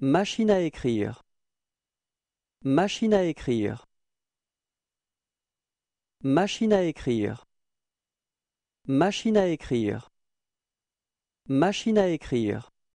Machine à écrire. Machine à écrire. Machine à écrire. Machine à écrire. Machine à écrire.